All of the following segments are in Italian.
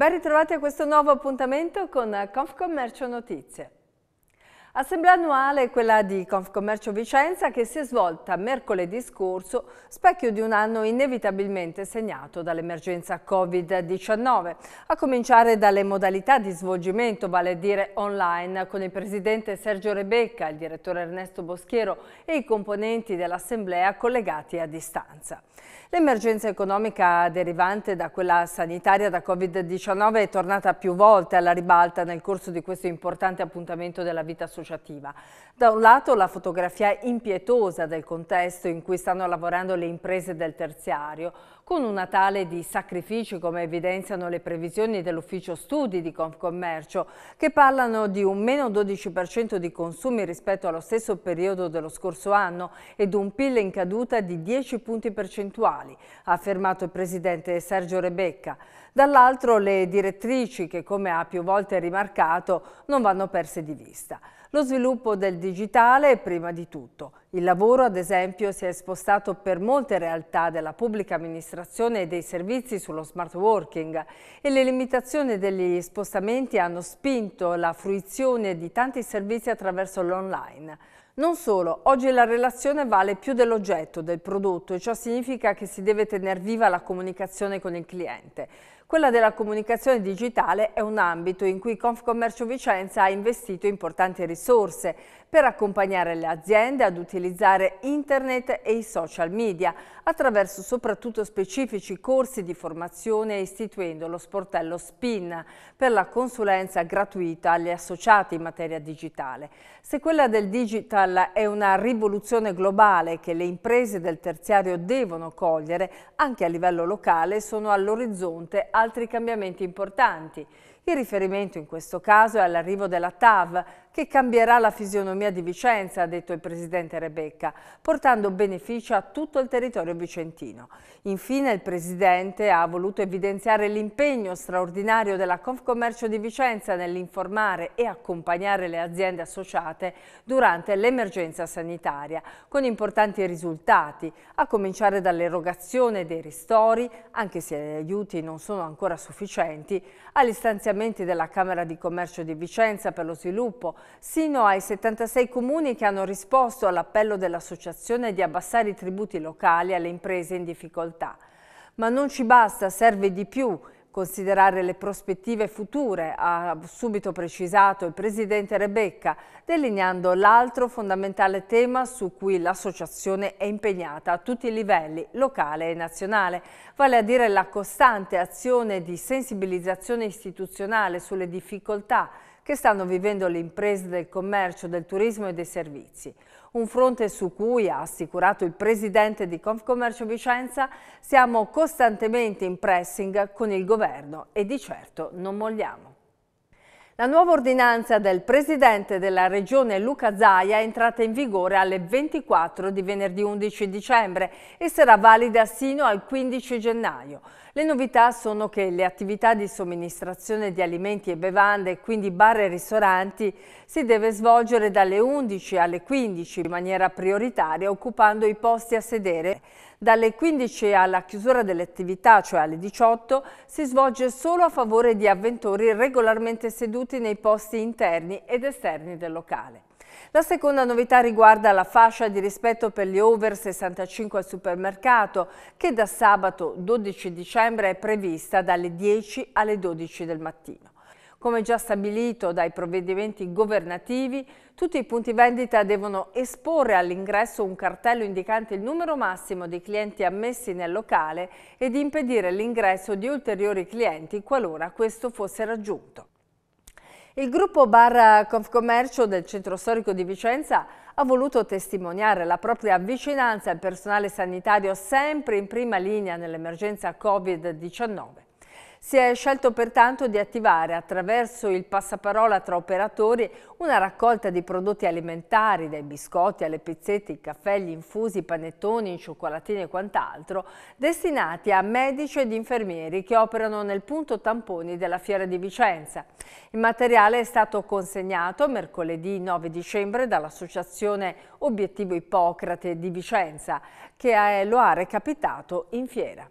Ben ritrovati a questo nuovo appuntamento con Confcommercio Notizie. Assemblea annuale quella di Confcommercio Vicenza che si è svolta mercoledì scorso, specchio di un anno inevitabilmente segnato dall'emergenza Covid-19, a cominciare dalle modalità di svolgimento, vale a dire online, con il presidente Sergio Rebecca, il direttore Ernesto Boschiero e i componenti dell'Assemblea collegati a distanza. L'emergenza economica derivante da quella sanitaria da Covid-19 è tornata più volte alla ribalta nel corso di questo importante appuntamento della vita sociale associativa. Da un lato la fotografia impietosa del contesto in cui stanno lavorando le imprese del terziario, con un Natale di sacrifici, come evidenziano le previsioni dell'ufficio studi di Confcommercio, che parlano di un meno 12% di consumi rispetto allo stesso periodo dello scorso anno ed un PIL in caduta di 10 punti percentuali, ha affermato il presidente Sergio Rebecca. Dall'altro le direttrici che, come ha più volte rimarcato, non vanno perse di vista. Lo sviluppo del digitale prima di tutto, il lavoro, ad esempio, si è spostato per molte realtà della pubblica amministrazione e dei servizi sullo smart working e le limitazioni degli spostamenti hanno spinto la fruizione di tanti servizi attraverso l'online. Non solo, oggi la relazione vale più dell'oggetto, del prodotto e ciò significa che si deve tenere viva la comunicazione con il cliente. Quella della comunicazione digitale è un ambito in cui Confcommercio Vicenza ha investito importanti risorse per accompagnare le aziende ad utilizzare internet e i social media attraverso soprattutto specifici corsi di formazione istituendo lo sportello SPIN per la consulenza gratuita agli associati in materia digitale. Se quella del digital è una rivoluzione globale che le imprese del terziario devono cogliere, anche a livello locale sono all'orizzonte altri cambiamenti importanti. Il riferimento in questo caso è all'arrivo della TAV, che cambierà la fisionomia di Vicenza, ha detto il presidente Rebecca, portando beneficio a tutto il territorio vicentino. Infine il presidente ha voluto evidenziare l'impegno straordinario della Confcommercio di Vicenza nell'informare e accompagnare le aziende associate durante l'emergenza sanitaria, con importanti risultati, a cominciare dall'erogazione dei ristori, anche se gli aiuti non sono ancora sufficienti, agli stanziamenti della Camera di Commercio di Vicenza per lo sviluppo, Sino ai 76 comuni che hanno risposto all'appello dell'associazione di abbassare i tributi locali alle imprese in difficoltà. Ma non ci basta, serve di più considerare le prospettive future, ha subito precisato il presidente Rebecca, delineando l'altro fondamentale tema su cui l'associazione è impegnata a tutti i livelli, locale e nazionale, vale a dire la costante azione di sensibilizzazione istituzionale sulle difficoltà che stanno vivendo le imprese del commercio, del turismo e dei servizi. Un fronte su cui, ha assicurato il presidente di Confcommercio Vicenza, siamo costantemente in pressing con il governo e di certo non molliamo. La nuova ordinanza del Presidente della Regione Luca Zaia è entrata in vigore alle 24 di venerdì 11 dicembre e sarà valida sino al 15 gennaio. Le novità sono che le attività di somministrazione di alimenti e bevande, quindi bar e ristoranti, si deve svolgere dalle 11 alle 15 in maniera prioritaria occupando i posti a sedere. Dalle 15 alla chiusura delle attività, cioè alle 18, si svolge solo a favore di avventori regolarmente seduti nei posti interni ed esterni del locale. La seconda novità riguarda la fascia di rispetto per gli over 65 al supermercato che da sabato 12 dicembre è prevista dalle 10 alle 12 del mattino. Come già stabilito dai provvedimenti governativi, tutti i punti vendita devono esporre all'ingresso un cartello indicante il numero massimo di clienti ammessi nel locale ed impedire l'ingresso di ulteriori clienti qualora questo fosse raggiunto. Il gruppo Bar Confcommercio del centro storico di Vicenza ha voluto testimoniare la propria vicinanza al personale sanitario sempre in prima linea nell'emergenza Covid-19. Si è scelto pertanto di attivare attraverso il passaparola tra operatori una raccolta di prodotti alimentari, dai biscotti alle pizzette, i caffè, gli infusi, i panettoni, i cioccolatini e quant'altro, destinati a medici ed infermieri che operano nel punto tamponi della Fiera di Vicenza. Il materiale è stato consegnato mercoledì 9 dicembre dall'Associazione Obiettivo Ippocrate di Vicenza, che lo ha recapitato in fiera.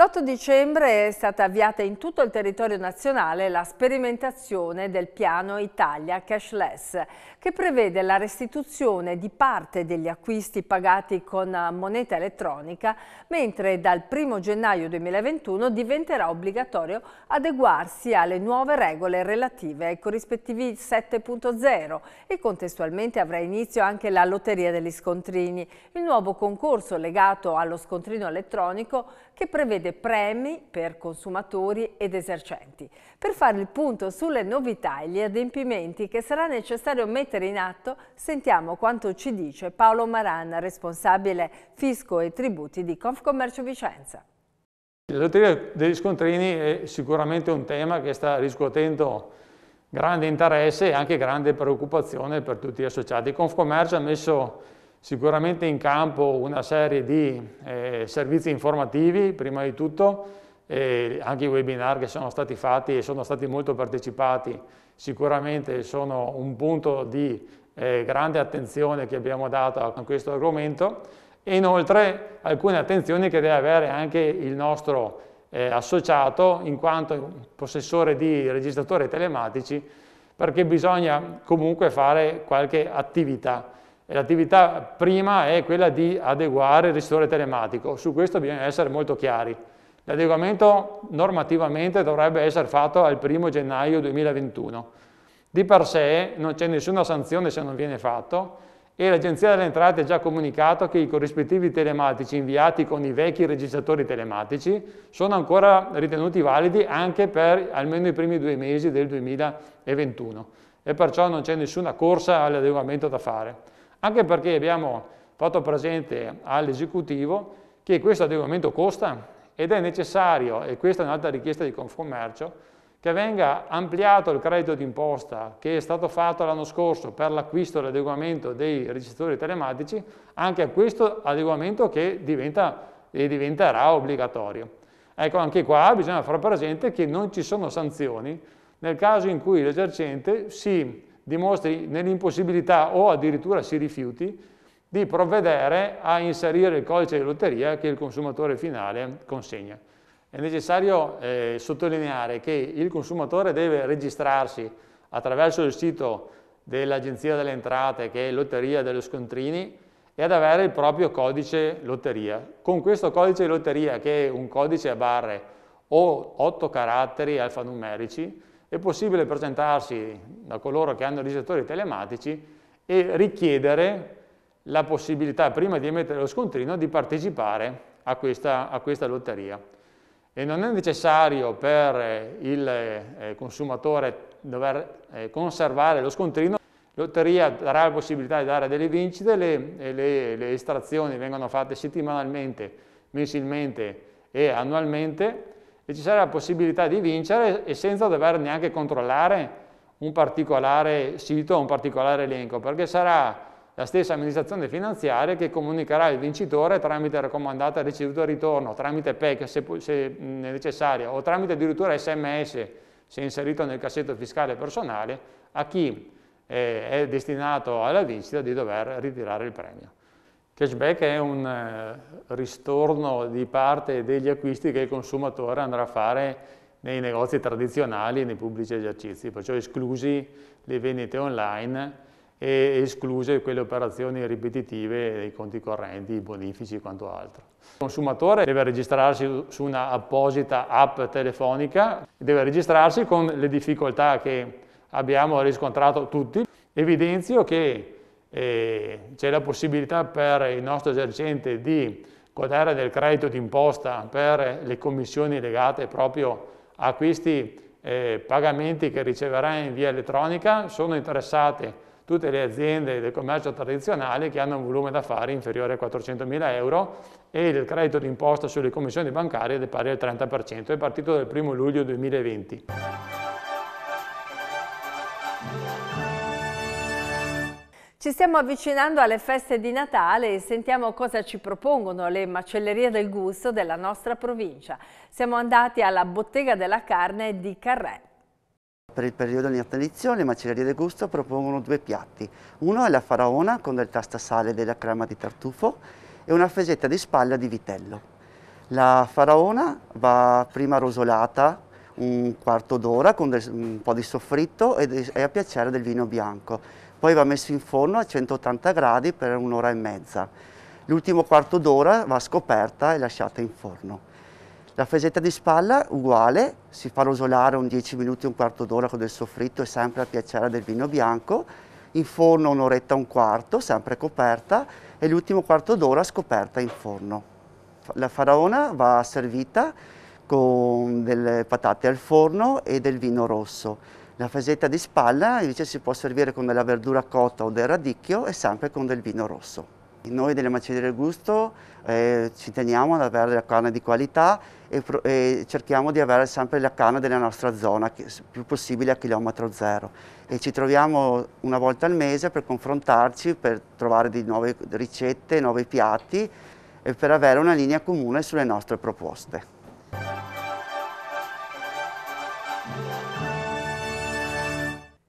L'8 dicembre è stata avviata in tutto il territorio nazionale la sperimentazione del piano Italia Cashless, che prevede la restituzione di parte degli acquisti pagati con moneta elettronica, mentre dal 1 gennaio 2021 diventerà obbligatorio adeguarsi alle nuove regole relative ai corrispettivi 7.0 e contestualmente avrà inizio anche la lotteria degli scontrini, il nuovo concorso legato allo scontrino elettronico che prevede prevede premi per consumatori ed esercenti. Per fare il punto sulle novità e gli adempimenti che sarà necessario mettere in atto, sentiamo quanto ci dice Paolo Maran, responsabile fisco e tributi di Confcommercio Vicenza. La lotteria degli scontrini è sicuramente un tema che sta riscuotendo grande interesse e anche grande preoccupazione per tutti gli associati. Confcommercio ha messo Sicuramente in campo una serie di eh, servizi informativi, prima di tutto, e anche i webinar che sono stati fatti e sono stati molto partecipati, sicuramente sono un punto di eh, grande attenzione che abbiamo dato a questo argomento e inoltre alcune attenzioni che deve avere anche il nostro eh, associato in quanto possessore di registratori telematici perché bisogna comunque fare qualche attività L'attività prima è quella di adeguare il ristore telematico, su questo bisogna essere molto chiari. L'adeguamento normativamente dovrebbe essere fatto al 1 gennaio 2021. Di per sé non c'è nessuna sanzione se non viene fatto e l'Agenzia delle Entrate ha già comunicato che i corrispettivi telematici inviati con i vecchi registratori telematici sono ancora ritenuti validi anche per almeno i primi due mesi del 2021 e perciò non c'è nessuna corsa all'adeguamento da fare anche perché abbiamo fatto presente all'esecutivo che questo adeguamento costa ed è necessario, e questa è un'altra richiesta di Confcommercio, che venga ampliato il credito d'imposta che è stato fatto l'anno scorso per l'acquisto e l'adeguamento dei registratori telematici anche a questo adeguamento che diventa, diventerà obbligatorio. Ecco, anche qua bisogna far presente che non ci sono sanzioni nel caso in cui l'esercente si dimostri nell'impossibilità o addirittura si rifiuti di provvedere a inserire il codice di lotteria che il consumatore finale consegna. È necessario eh, sottolineare che il consumatore deve registrarsi attraverso il sito dell'Agenzia delle Entrate, che è Lotteria dello Scontrini, e ad avere il proprio codice lotteria. Con questo codice di lotteria, che è un codice a barre o otto caratteri alfanumerici, è possibile presentarsi da coloro che hanno registratori telematici e richiedere la possibilità, prima di emettere lo scontrino, di partecipare a questa, a questa lotteria. E non è necessario per eh, il eh, consumatore dover eh, conservare lo scontrino, la lotteria darà la possibilità di dare delle vincite, le, le, le estrazioni vengono fatte settimanalmente, mensilmente e annualmente, e ci sarà la possibilità di vincere e senza dover neanche controllare un particolare sito un particolare elenco, perché sarà la stessa amministrazione finanziaria che comunicherà il vincitore tramite raccomandata ricevuto e ritorno, tramite PEC se, se necessario o tramite addirittura sms se inserito nel cassetto fiscale personale a chi eh, è destinato alla vincita di dover ritirare il premio. Cashback è un eh, ristorno di parte degli acquisti che il consumatore andrà a fare nei negozi tradizionali e nei pubblici esercizi, perciò esclusi le vendite online e escluse quelle operazioni ripetitive dei conti correnti, i bonifici e quanto altro. Il consumatore deve registrarsi su una apposita app telefonica, deve registrarsi con le difficoltà che abbiamo riscontrato tutti. Evidenzio che c'è la possibilità per il nostro esercente di godere del credito d'imposta per le commissioni legate proprio a questi eh, pagamenti che riceverà in via elettronica, sono interessate tutte le aziende del commercio tradizionale che hanno un volume d'affari inferiore a 400.000 euro e il credito d'imposta sulle commissioni bancarie è pari al 30%, è partito dal 1 luglio 2020. Ci stiamo avvicinando alle feste di Natale e sentiamo cosa ci propongono le macellerie del gusto della nostra provincia. Siamo andati alla Bottega della Carne di Carré. Per il periodo di natalizio le macellerie del gusto propongono due piatti. Uno è la faraona con del tastasale della crema di tartufo e una fresetta di spalla di vitello. La faraona va prima rosolata un quarto d'ora con un po' di soffritto e a piacere del vino bianco poi va messo in forno a 180 gradi per un'ora e mezza. L'ultimo quarto d'ora va scoperta e lasciata in forno. La fresetta di spalla uguale, si fa rosolare un 10 minuti, un quarto d'ora con del soffritto e sempre a piacere del vino bianco, in forno un'oretta e un quarto, sempre coperta, e l'ultimo quarto d'ora scoperta in forno. La faraona va servita con delle patate al forno e del vino rosso. La fasetta di spalla invece si può servire con della verdura cotta o del radicchio e sempre con del vino rosso. Noi delle macerie del gusto eh, ci teniamo ad avere la carne di qualità e, e, cerchiamo di avere sempre la carne della nostra zona, che, più possibile a chilometro zero. E ci troviamo una volta al mese per confrontarci, per trovare di nuove ricette, nuovi piatti e per avere una linea comune sulle nostre proposte.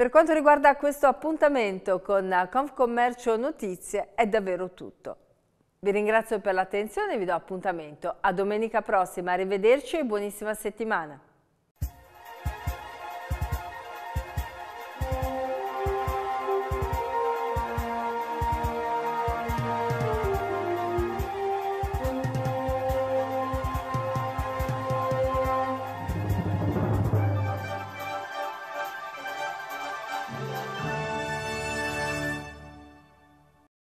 Per quanto riguarda questo appuntamento con Confcommercio Notizie è davvero tutto. Vi ringrazio per l'attenzione e vi do appuntamento a domenica prossima. Arrivederci e buonissima settimana.